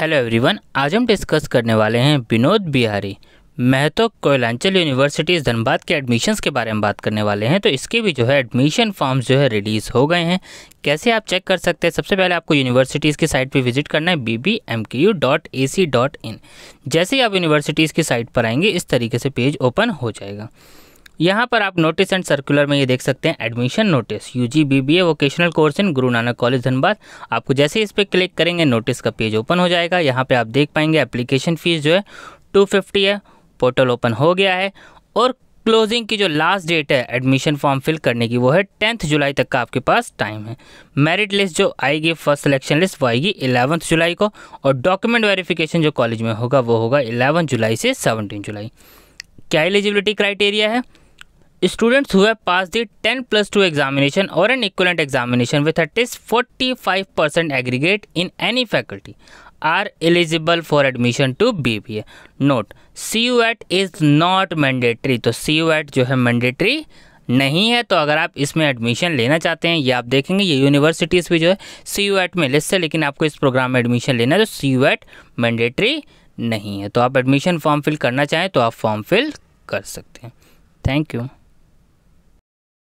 hello everyone आज हम discuss करने वाले हैं विनोद बिहारी महतो कोयलांचल यूनिवर्सिटी धनबाद के एडमिशन्स के बारे में बात करने वाले हैं तो इसके भी जो है एडमिशन फॉर्म्स जो है रिलीज़ हो गए हैं कैसे आप चेक कर सकते हैं सबसे पहले आपको यूनिवर्सिटीज़ की साइट पे विजिट करना है B B M dot A C dot in जैसे ही आप यूनिवर्सिटीज़ की साइट पर आएंगे इस तरीके से पेज ओपन हो जाएगा यहाँ पर आप नोटिस एंड सर्कुलर में ये देख सकते हैं admission notice U G B B A vocational course in Guru Nanak college Dhanbad आपको जैसे इस पर क्लिक करेंगे नोटिस का पेज ओपन हो जाएगा यहाँ पे आप देख पाएंगे एप्लीकेशन फ़ीस जो है टू फिफ्टी है पोर्टल ओपन हो गया है और क्लोजिंग की जो लास्ट डेट है एडमिशन फॉर्म फिल करने की वो है टेंथ जुलाई तक का आपके पास टाइम है मेरिट लिस्ट जो आएगी फर्स्ट सिलेक्शन लिस्ट वो आएगी इलेवंथ जुलाई को और डॉक्यूमेंट वेरिफिकेशन जो कॉलेज में होगा वो होगा इलेवन जुलाई से सेवनटीन जुलाई क्या एलिजिबिलिटी क्राइटेरिया है students who pass the ten plus two examination और an equivalent examination with at least forty five percent aggregate in any faculty are eligible for admission to B B A note CUET is not mandatory तो C you eight जो है mandatory नहीं है तो अगर आप इसमें admission लेना चाहते हैं ये आप देखेंगे ये यूनिवर्सिटीज़ भी जो है सी यू एट में लिस्ट है लेकिन आपको इस प्रोग्राम में एडमिशन लेना है तो सी यू एट मैंडेटरी नहीं है तो आप एडमिशन फॉर्म फिल करना चाहें तो आप फॉर्म फिल कर सकते हैं थैंक यू